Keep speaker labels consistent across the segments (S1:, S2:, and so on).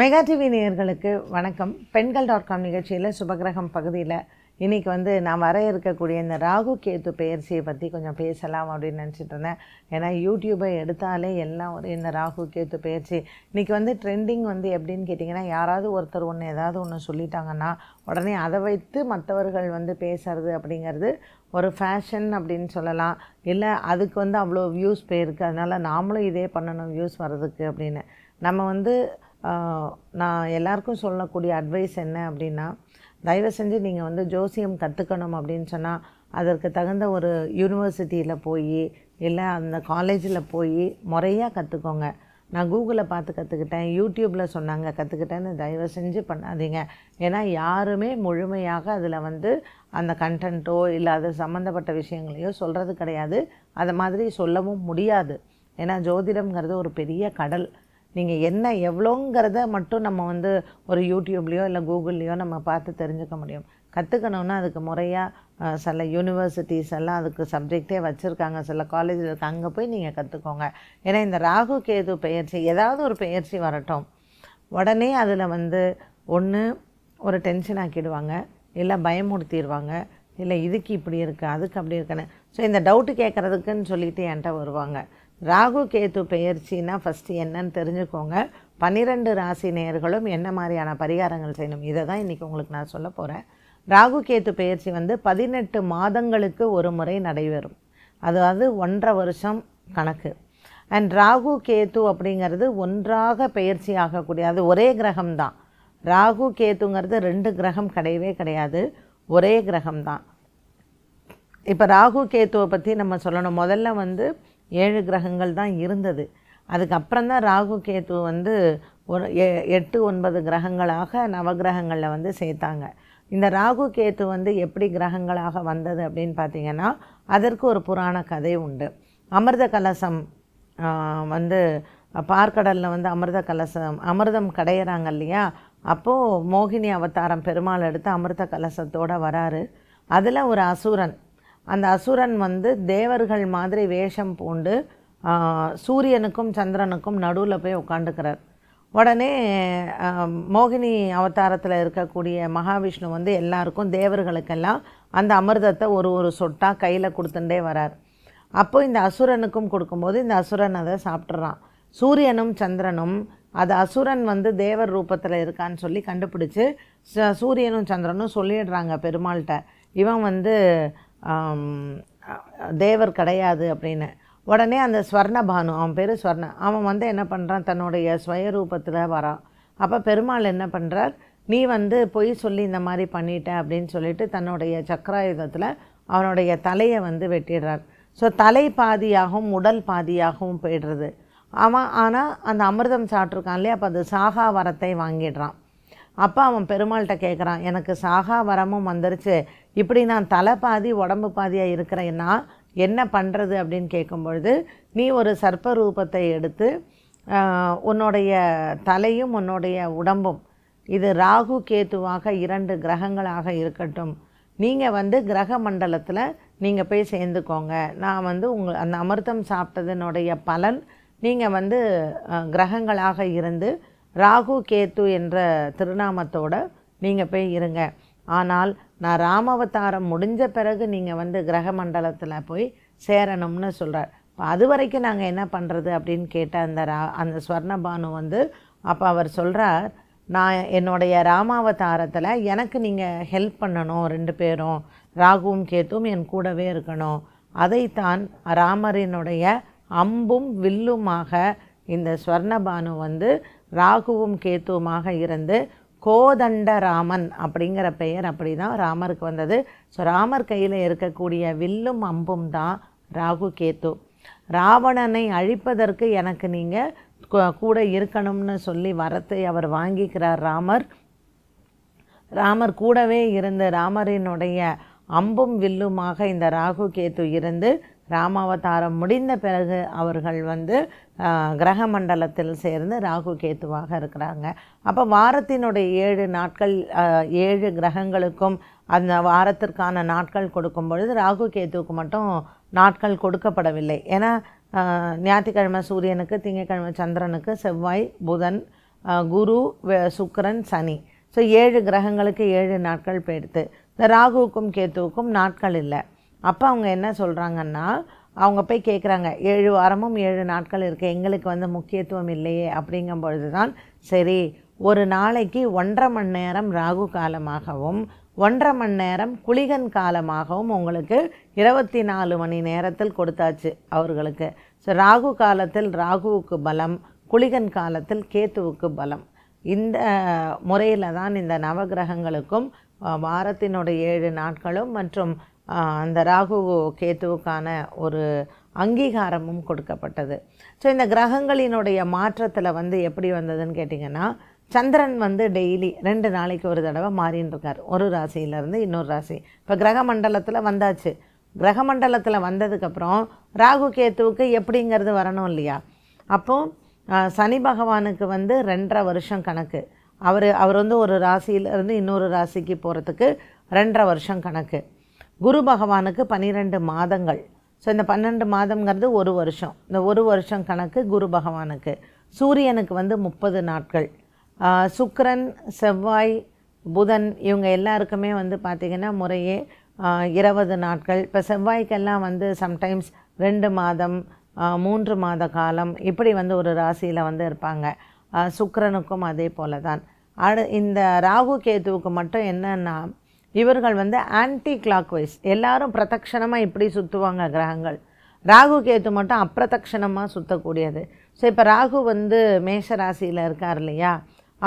S1: mega TV நேயர்களுக்கு வணக்கம் பெண்கள் டாட் காம் நிகழ்ச்சியில் சுபகிரகம் பகுதியில் இன்றைக்கி வந்து நான் வர இருக்கக்கூடிய இந்த ராகு கேத்து பெயர்ச்சியை பற்றி கொஞ்சம் பேசலாம் அப்படின்னு நினச்சிட்டு இருந்தேன் ஏன்னா யூடியூப்பை எடுத்தாலே எல்லாம் ஒரு இந்த ராகு கேத்து பெயர்ச்சி இன்றைக்கி வந்து ட்ரெண்டிங் வந்து எப்படின்னு கேட்டிங்கன்னா யாராவது ஒருத்தர் ஒன்று ஏதாவது ஒன்று சொல்லிட்டாங்கன்னா உடனே அதை வைத்து மற்றவர்கள் வந்து பேசுறது அப்படிங்கிறது ஒரு ஃபேஷன் அப்படின்னு சொல்லலாம் இல்லை அதுக்கு வந்து அவ்வளோ வியூஸ் போயிருக்கு அதனால் நாமளும் இதே பண்ணணும் வியூஸ் வர்றதுக்கு அப்படின்னு நம்ம வந்து நான் எல்லாருக்கும் சொல்லக்கூடிய அட்வைஸ் என்ன அப்படின்னா தயவு செஞ்சு நீங்கள் வந்து ஜோசியம் கற்றுக்கணும் அப்படின்னு சொன்னால் அதற்கு தகுந்த ஒரு யூனிவர்சிட்டியில் போய் இல்லை அந்த காலேஜில் போய் முறையாக கற்றுக்கோங்க நான் கூகுளில் பார்த்து கற்றுக்கிட்டேன் யூடியூப்பில் சொன்னாங்க கற்றுக்கிட்டேன்னு தயவு செஞ்சு பண்ணாதீங்க ஏன்னா யாருமே முழுமையாக அதில் வந்து அந்த கண்டென்ட்டோ இல்லை அது சம்மந்தப்பட்ட விஷயங்களையோ சொல்கிறது கிடையாது அது மாதிரி சொல்லவும் முடியாது ஏன்னா ஜோதிடம்ங்கிறது ஒரு பெரிய கடல் நீங்கள் என்ன எவ்வளோங்கிறத மட்டும் நம்ம வந்து ஒரு யூடியூப்லேயோ இல்லை கூகுள்லேயோ நம்ம பார்த்து தெரிஞ்சுக்க முடியும் கற்றுக்கணுன்னா அதுக்கு முறையாக சில யூனிவர்சிட்டிஸ் எல்லாம் அதுக்கு சப்ஜெக்டே வச்சுருக்காங்க சில காலேஜில் இருக்குது அங்கே போய் நீங்கள் கற்றுக்கோங்க ஏன்னா இந்த ராகு கேது பெயர்ச்சி ஏதாவது ஒரு பெயர்ச்சி வரட்டும் உடனே அதில் வந்து ஒன்று ஒரு டென்ஷன் ஆக்கிடுவாங்க இல்லை பயமுறுத்திடுவாங்க இல்லை இதுக்கு இப்படி இருக்குது அதுக்கு அப்படி இருக்குன்னு ஸோ இந்த டவுட்டு கேட்குறதுக்குன்னு சொல்லிவிட்டு என்கிட்ட வருவாங்க ராகு கேது பெயர்ச்சின்னா ஃபஸ்ட்டு என்னன்னு தெரிஞ்சுக்கோங்க பன்னிரெண்டு ராசி நேர்களும் என்ன மாதிரியான பரிகாரங்கள் செய்யணும் இதை தான் இன்றைக்கி உங்களுக்கு நான் சொல்ல போகிறேன் ராகு கேத்து பெயர்ச்சி வந்து பதினெட்டு மாதங்களுக்கு ஒரு முறை நடைபெறும் அதாவது ஒன்றரை வருஷம் கணக்கு அண்ட் ராகு கேத்து அப்படிங்கிறது ஒன்றாக பெயர்ச்சி ஆகக்கூடிய அது ஒரே கிரகம்தான் ராகு கேத்துங்கிறது ரெண்டு கிரகம் கிடையவே கிடையாது ஒரே கிரகம்தான் இப்போ ராகு கேத்துவை பற்றி நம்ம சொல்லணும் முதல்ல வந்து ஏழு கிரகங்கள் தான் இருந்தது அதுக்கப்புறம் தான் ராகு கேத்து வந்து ஒரு எட்டு ஒன்பது கிரகங்களாக நவகிரகங்களில் வந்து சேர்த்தாங்க இந்த ராகு கேத்து வந்து எப்படி கிரகங்களாக வந்தது அப்படின்னு பார்த்தீங்கன்னா அதற்கு ஒரு புராண கதை உண்டு அமிர்த கலசம் வந்து பார்க்கடலில் வந்து அமிர்த கலசம் அமிர்தம் கடையிறாங்க இல்லையா அப்போது மோகினி அவதாரம் பெருமாள் எடுத்து அமிர்த கலசத்தோடு வராரு அதில் ஒரு அசுரன் அந்த அசுரன் வந்து தேவர்கள் மாதிரி வேஷம் பூண்டு சூரியனுக்கும் சந்திரனுக்கும் நடுவில் போய் உட்காந்துக்கிறார் உடனே மோகினி அவதாரத்தில் இருக்கக்கூடிய மகாவிஷ்ணு வந்து எல்லாருக்கும் தேவர்களுக்கெல்லாம் அந்த அமிர்தத்தை ஒரு ஒரு சொட்டாக கையில் கொடுத்துட்டே வரார் அப்போ இந்த அசுரனுக்கும் கொடுக்கும்போது இந்த அசுரன் அதை சாப்பிட்றான் சூரியனும் சந்திரனும் அது அசுரன் வந்து தேவர் ரூபத்தில் இருக்கான்னு சொல்லி கண்டுபிடிச்சி சூரியனும் சந்திரனும் சொல்லிடுறாங்க பெருமாள்கிட்ட இவன் வந்து தேவர் கிடையாது அப்படின்னு உடனே அந்த ஸ்வர்ண பானு அவன் பேர் ஸ்வர்ண அவன் வந்து என்ன பண்ணுறான் தன்னுடைய ஸ்வயரூபத்தில் வரான் அப்போ பெருமாள் என்ன பண்ணுறார் நீ வந்து பொய் சொல்லி இந்த மாதிரி பண்ணிட்ட அப்படின்னு சொல்லிட்டு தன்னுடைய சக்கராயுதத்தில் அவனுடைய தலையை வந்து வெட்டிடுறார் ஸோ தலை பாதியாகவும் உடல் பாதியாகவும் போயிடுறது அவன் ஆனால் அந்த அமிர்தம் சாப்பிட்ருக்கான் இல்லையா அப்போ அது சாகா வரத்தை வாங்கிடுறான் அப்போ அவன் பெருமாள்கிட்ட கேட்குறான் எனக்கு சாகா வரமும் வந்துருச்சு இப்படி நான் தலை பாதி உடம்பு பாதியாக இருக்கிறேன்னா என்ன பண்ணுறது அப்படின்னு கேட்கும்பொழுது நீ ஒரு சர்ப்ப ரூபத்தை எடுத்து உன்னுடைய தலையும் உன்னுடைய உடம்பும் இது ராகு கேத்துவாக இரண்டு கிரகங்களாக இருக்கட்டும் நீங்கள் வந்து கிரக மண்டலத்தில் நீங்கள் போய் சேர்ந்துக்கோங்க நான் வந்து உங்கள் அந்த அமிர்தம் சாப்பிட்டதுனுடைய பலன் நீங்கள் வந்து கிரகங்களாக இருந்து ராகு கேத்து என்ற திருநாமத்தோடு நீங்கள் போய் இருங்க ஆனால் நான் ராமாவதாரம் முடிஞ்ச பிறகு நீங்கள் வந்து கிரக மண்டலத்தில் போய் சேரணும்னு சொல்கிறார் அது வரைக்கும் நாங்கள் என்ன பண்ணுறது அப்படின்னு கேட்ட அந்த ரா அந்த ஸ்வர்ணபானு வந்து அப்போ அவர் சொல்கிறார் நான் என்னுடைய ராமாவதாரத்தில் எனக்கு நீங்கள் ஹெல்ப் பண்ணணும் ரெண்டு பேரும் ராகுவும் கேத்தும் என் கூடவே இருக்கணும் அதைத்தான் ராமரினுடைய அம்பும் வில்லுமாக இந்த ஸ்வர்ணபானு வந்து ராகுவும் கேத்துவமாக இருந்து கோதண்டராமன் அப்படிங்கிற பெயர் அப்படி தான் ராமருக்கு வந்தது ஸோ ராமர் கையில் இருக்கக்கூடிய வில்லும் அம்பும் தான் ராகு கேத்து ராவணனை அழிப்பதற்கு எனக்கு நீங்கள் கூட இருக்கணும்னு சொல்லி வரத்தை அவர் வாங்கிக்கிறார் ராமர் ராமர் கூடவே இருந்து ராமரினுடைய அம்பும் வில்லுமாக இந்த ராகு கேத்து இருந்து ராமாவதாரம் முடிந்த பிறகு அவர்கள் வந்து கிரக மண்டலத்தில் சேர்ந்து ராகு கேத்துவாக இருக்கிறாங்க அப்போ வாரத்தினுடைய ஏழு நாட்கள் ஏழு கிரகங்களுக்கும் அந்த வாரத்திற்கான நாட்கள் கொடுக்கும் பொழுது ராகு கேத்துவுக்கு மட்டும் நாட்கள் கொடுக்கப்படவில்லை ஏன்னா ஞாயிற்றுக்கிழமை சூரியனுக்கு திங்கக்கிழமை சந்திரனுக்கு செவ்வாய் புதன் குரு சுக்கரன் சனி ஸோ ஏழு கிரகங்களுக்கு ஏழு நாட்கள் போயிடுத்து இந்த ராகுவுக்கும் கேத்துவுக்கும் நாட்கள் இல்லை அப்போ அவங்க என்ன சொல்கிறாங்கன்னா அவங்க போய் கேட்குறாங்க ஏழு வாரமும் ஏழு நாட்கள் இருக்குது எங்களுக்கு வந்து முக்கியத்துவம் இல்லையே அப்படிங்கும் பொழுது தான் சரி ஒரு நாளைக்கு ஒன்றரை மணி நேரம் ராகு காலமாகவும் ஒன்றரை மணி நேரம் குளிகன் காலமாகவும் உங்களுக்கு இருபத்தி நாலு மணி நேரத்தில் கொடுத்தாச்சு அவர்களுக்கு ஸோ ராகு காலத்தில் ராகுவுக்கு பலம் குளிகன் காலத்தில் கேத்துவுக்கு பலம் இந்த முறையில் தான் இந்த நவகிரகங்களுக்கும் வாரத்தினுடைய ஏழு நாட்களும் மற்றும் அந்த ராகு கேத்துவுக்கான ஒரு அங்கீகாரமும் கொடுக்கப்பட்டது ஸோ இந்த கிரகங்களினுடைய மாற்றத்தில் வந்து எப்படி வந்ததுன்னு கேட்டிங்கன்னா சந்திரன் வந்து டெய்லி ரெண்டு நாளைக்கு ஒரு தடவை மாறின்னு இருக்கார் ஒரு ராசியிலேருந்து இன்னொரு ராசி இப்போ கிரக மண்டலத்தில் வந்தாச்சு கிரக மண்டலத்தில் வந்ததுக்கப்புறம் ராகு கேத்துவுக்கு எப்படிங்கிறது வரணும் இல்லையா அப்போது சனி பகவானுக்கு வந்து ரெண்டரை வருஷம் கணக்கு அவர் அவர் வந்து ஒரு ராசியிலேருந்து இன்னொரு ராசிக்கு போகிறதுக்கு ரெண்டரை வருஷம் கணக்கு குரு பகவானுக்கு பன்னிரெண்டு மாதங்கள் ஸோ இந்த பன்னெண்டு மாதம்ங்கிறது ஒரு வருஷம் இந்த ஒரு வருஷம் கணக்கு குரு பகவானுக்கு சூரியனுக்கு வந்து முப்பது நாட்கள் சுக்கரன் செவ்வாய் புதன் இவங்க எல்லாருக்குமே வந்து பார்த்திங்கன்னா முறையே இருபது நாட்கள் இப்போ செவ்வாய்க்கெல்லாம் வந்து சம்டைம்ஸ் ரெண்டு மாதம் மூன்று மாத காலம் இப்படி வந்து ஒரு ராசியில் வந்து இருப்பாங்க சுக்கரனுக்கும் அதே போல தான் அடு இந்த ராகு கேதுவுக்கு மட்டும் என்னென்னா இவர்கள் வந்து ஆன்டி கிளாக் வைஸ் எல்லாரும் பிரதக்ஷணமாக இப்படி சுற்றுவாங்க கிரகங்கள் ராகு கேத்து மட்டும் அப்பிரதக்ஷணமாக சுற்றக்கூடியது ஸோ இப்போ ராகு வந்து மேஷ ராசியில் இருக்கார் இல்லையா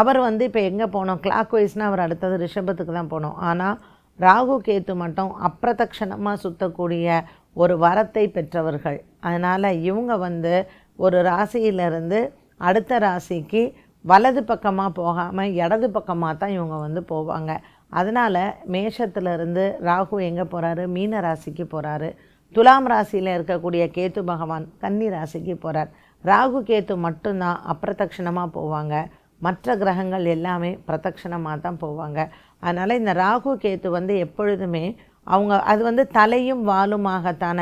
S1: அவர் வந்து இப்போ எங்கே போனோம் கிளாக் வைஸ்னால் அவர் அடுத்தது ரிஷபத்துக்கு தான் போனோம் ஆனால் ராகு கேத்து மட்டும் அப்பிரதக்ஷணமாக சுற்றக்கூடிய ஒரு வரத்தை பெற்றவர்கள் அதனால் இவங்க வந்து ஒரு ராசியிலிருந்து அடுத்த ராசிக்கு வலது பக்கமாக போகாமல் இடது பக்கமாக தான் இவங்க வந்து போவாங்க அதனால் மேஷத்துலேருந்து ராகு எங்கே போகிறாரு மீன ராசிக்கு போகிறாரு துலாம் ராசியில் இருக்கக்கூடிய கேத்து பகவான் கன்னி ராசிக்கு போகிறார் ராகு கேத்து மட்டும்தான் அப்பிரதட்சணமாக போவாங்க மற்ற கிரகங்கள் எல்லாமே பிரதட்சணமாக தான் போவாங்க அதனால் இந்த ராகு கேத்து வந்து எப்பொழுதுமே அவங்க அது வந்து தலையும் வாலுமாகத்தான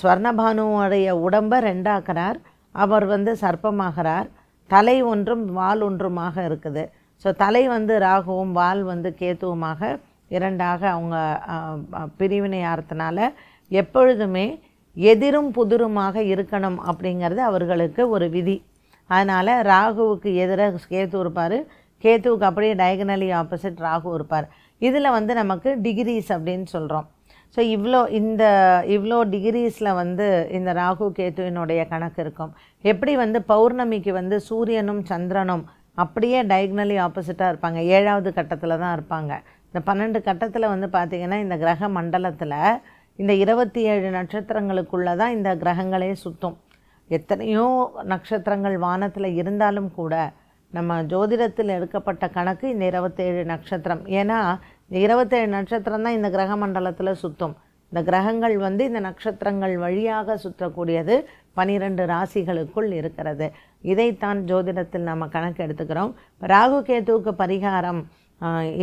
S1: ஸ்வர்ணபானுடைய உடம்பை ரெண்டாக்குறார் அவர் வந்து சர்ப்பமாகிறார் தலை ஒன்றும் வால் ஒன்றுமாக இருக்குது ஸோ தலை வந்து ராகுவும் வால் வந்து கேத்துவுமாக இரண்டாக அவங்க பிரிவினை ஆகிறதுனால எப்பொழுதுமே எதிரும் புதிருமாக இருக்கணும் அப்படிங்கிறது அவர்களுக்கு ஒரு விதி அதனால் ராகுவுக்கு எதிராக கேத்து இருப்பார் கேத்துவுக்கு அப்படியே டயகனலி ஆப்போசிட் ராகு இருப்பார் இதில் வந்து நமக்கு டிகிரிஸ் அப்படின்னு சொல்கிறோம் ஸோ இவ்வளோ இந்த இவ்வளோ டிகிரிஸில் வந்து இந்த ராகு கேத்துவினுடைய கணக்கு இருக்கும் எப்படி வந்து பௌர்ணமிக்கு வந்து சூரியனும் சந்திரனும் அப்படியே டயக்னலி ஆப்போசிட்டாக இருப்பாங்க ஏழாவது கட்டத்தில் தான் இருப்பாங்க இந்த பன்னெண்டு கட்டத்தில் வந்து பார்த்திங்கன்னா இந்த கிரக மண்டலத்தில் இந்த இருபத்தி ஏழு நட்சத்திரங்களுக்குள்ளே தான் இந்த கிரகங்களே சுற்றும் எத்தனையோ நட்சத்திரங்கள் வானத்தில் இருந்தாலும் கூட நம்ம ஜோதிடத்தில் எடுக்கப்பட்ட கணக்கு இந்த இருபத்தேழு நட்சத்திரம் ஏன்னா இந்த இருபத்தேழு நட்சத்திரம் தான் இந்த கிரக மண்டலத்தில் சுற்றும் இந்த கிரகங்கள் வந்து இந்த நட்சத்திரங்கள் வழியாக சுற்றக்கூடியது பனிரெண்டு ராசிகளுக்குள் இருக்கிறது இதைத்தான் ஜோதிடத்தில் நாம் கணக்கு எடுத்துக்கிறோம் ராகு கேதுவுக்கு பரிகாரம்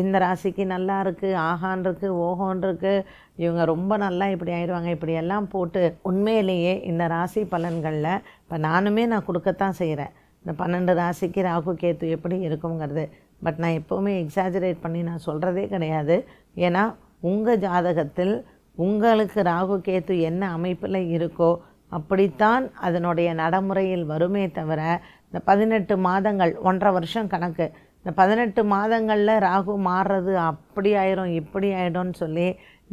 S1: இந்த ராசிக்கு நல்லா இருக்குது ஆகான் இருக்குது ஓஹோன் இருக்குது இவங்க ரொம்ப நல்லா இப்படி ஆயிடுவாங்க இப்படியெல்லாம் போட்டு உண்மையிலேயே இந்த ராசி பலன்களில் இப்போ நானுமே நான் கொடுக்கத்தான் செய்கிறேன் இந்த பன்னெண்டு ராசிக்கு ராகு கேத்து எப்படி இருக்குங்கிறது பட் நான் எப்போவுமே எக்ஸாஜரேட் பண்ணி நான் சொல்கிறதே கிடையாது ஏன்னா உங்கள் ஜாதகத்தில் உங்களுக்கு ராகு கேத்து என்ன அமைப்பில் இருக்கோ அப்படித்தான் அதனுடைய நடைமுறையில் வருமே தவிர இந்த பதினெட்டு மாதங்கள் ஒன்றரை வருஷம் கணக்கு இந்த பதினெட்டு மாதங்களில் ராகு மாறுறது அப்படி ஆயிரும் இப்படி ஆயிடும்னு சொல்லி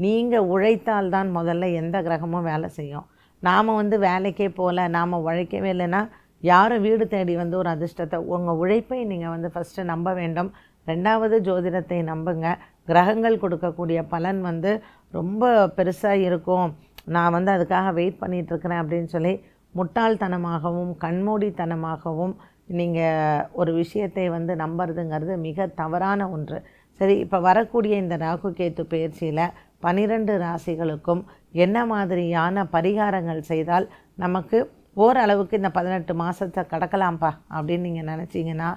S1: நீங்கள் உழைத்தால் தான் முதல்ல எந்த கிரகமும் வேலை செய்யும் நாம் வந்து வேலைக்கே போகல நாம் உழைக்கவே இல்லைன்னா யாரும் வீடு தேடி வந்து ஒரு அதிர்ஷ்டத்தை உங்கள் உழைப்பை நீங்கள் வந்து ஃபஸ்ட்டு நம்ப வேண்டும் ரெண்டாவது ஜோதிடத்தை நம்புங்க கிரகங்கள் கொடுக்கக்கூடிய பலன் வந்து ரொம்ப பெருசாக இருக்கும் நான் வந்து அதுக்காக வெயிட் பண்ணிகிட்ருக்கிறேன் அப்படின்னு சொல்லி முட்டாள்தனமாகவும் கண்மூடித்தனமாகவும் நீங்கள் ஒரு விஷயத்தை வந்து நம்புறதுங்கிறது மிக தவறான ஒன்று சரி இப்போ வரக்கூடிய இந்த ராகு கேத்து பயிற்சியில் பனிரெண்டு ராசிகளுக்கும் என்ன மாதிரியான பரிகாரங்கள் செய்தால் நமக்கு ஓரளவுக்கு இந்த பதினெட்டு மாதத்தை கடக்கலாம்ப்பா அப்படின்னு நீங்கள் நினச்சிங்கன்னா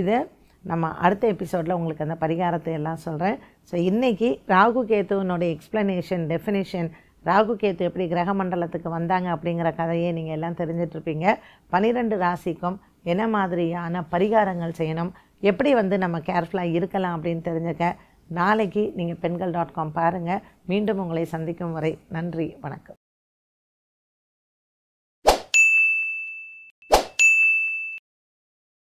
S1: இதை நம்ம அடுத்த எபிசோடில் உங்களுக்கு அந்த பரிகாரத்தை எல்லாம் சொல்கிறேன் ஸோ இன்றைக்கி ராகு கேத்துவனுடைய எக்ஸ்ப்ளனேஷன் டெஃபினேஷன் ராகு கேத்து எப்படி கிரக மண்டலத்துக்கு வந்தாங்க அப்படிங்கிற கதையை நீங்கள் எல்லாம் தெரிஞ்சிட்ருப்பீங்க பனிரெண்டு ராசிக்கும் என்ன மாதிரியான பரிகாரங்கள் செய்யணும் எப்படி வந்து நம்ம கேர்ஃபுல்லாக இருக்கலாம் அப்படின்னு தெரிஞ்சுக்க நாளைக்கு நீங்கள் பெண்கள் டாட் காம் பாருங்கள் மீண்டும் உங்களை சந்திக்கும் வரை நன்றி வணக்கம்